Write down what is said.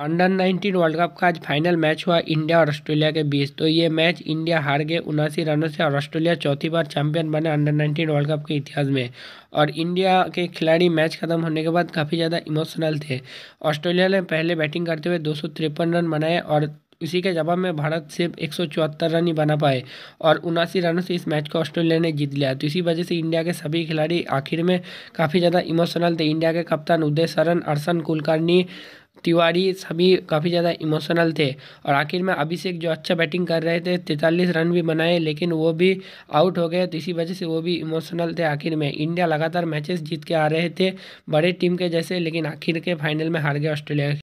under 19 world cup का आज final match हुआ इंडिया और ऑस्ट्रेलिया के बीच तो ये मैच इंडिया हार गए उनासी रनों से और ऑस्ट्रेलिया चौथी बार चैंपियन बने अंडर 19 वर्ल्ड कप के इतिहास में और इंडिया के खिलाड़ी मैच खत्म होने के बाद काफ़ी ज़्यादा इमोशनल थे ऑस्ट्रेलिया ने पहले बैटिंग करते हुए दो रन बनाए और उसी के जवाब में भारत सिर्फ एक रन ही बना पाए और उनासी रनों से इस मैच को ऑस्ट्रेलिया ने जीत लिया तो इसी वजह से इंडिया के सभी खिलाड़ी आखिर में काफ़ी ज़्यादा इमोशनल थे इंडिया के कप्तान उदय सरन अरसन कुलकर्णी तिवारी सभी काफ़ी ज़्यादा इमोशनल थे और आखिर में अभिषेक जो अच्छा बैटिंग कर रहे थे तैंतालीस रन भी बनाए लेकिन वो भी आउट हो गए तो इसी वजह से वो भी इमोशनल थे आखिर में इंडिया लगातार मैचेस जीत के आ रहे थे बड़े टीम के जैसे लेकिन आखिर के फाइनल में हार गए ऑस्ट्रेलिया